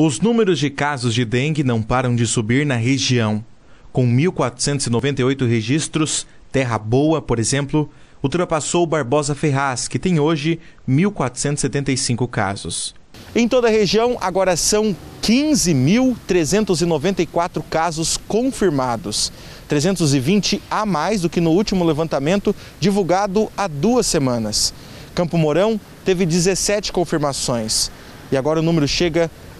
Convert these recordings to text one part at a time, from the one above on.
Os números de casos de dengue não param de subir na região. Com 1.498 registros, Terra Boa, por exemplo, ultrapassou Barbosa Ferraz, que tem hoje 1.475 casos. Em toda a região, agora são 15.394 casos confirmados, 320 a mais do que no último levantamento divulgado há duas semanas. Campo Mourão teve 17 confirmações e agora o número chega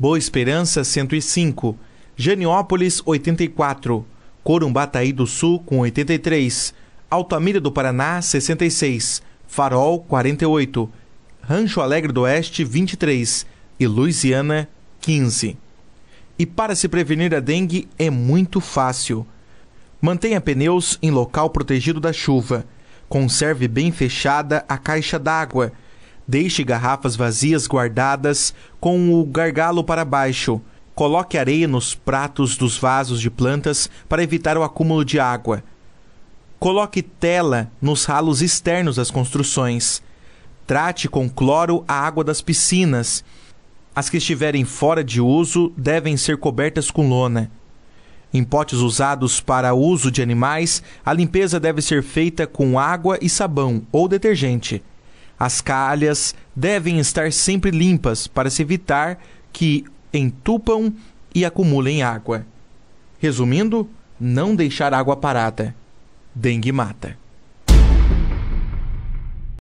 Boa Esperança 105, Janiópolis 84, Corumbataí do Sul com 83, Altamira do Paraná 66, Farol 48, Rancho Alegre do Oeste 23 e Louisiana 15. E para se prevenir a dengue é muito fácil. Mantenha pneus em local protegido da chuva. Conserve bem fechada a caixa d'água Deixe garrafas vazias guardadas com o gargalo para baixo. Coloque areia nos pratos dos vasos de plantas para evitar o acúmulo de água. Coloque tela nos ralos externos das construções. Trate com cloro a água das piscinas. As que estiverem fora de uso devem ser cobertas com lona. Em potes usados para uso de animais, a limpeza deve ser feita com água e sabão ou detergente. As calhas devem estar sempre limpas para se evitar que entupam e acumulem água. Resumindo, não deixar água parada. Dengue mata.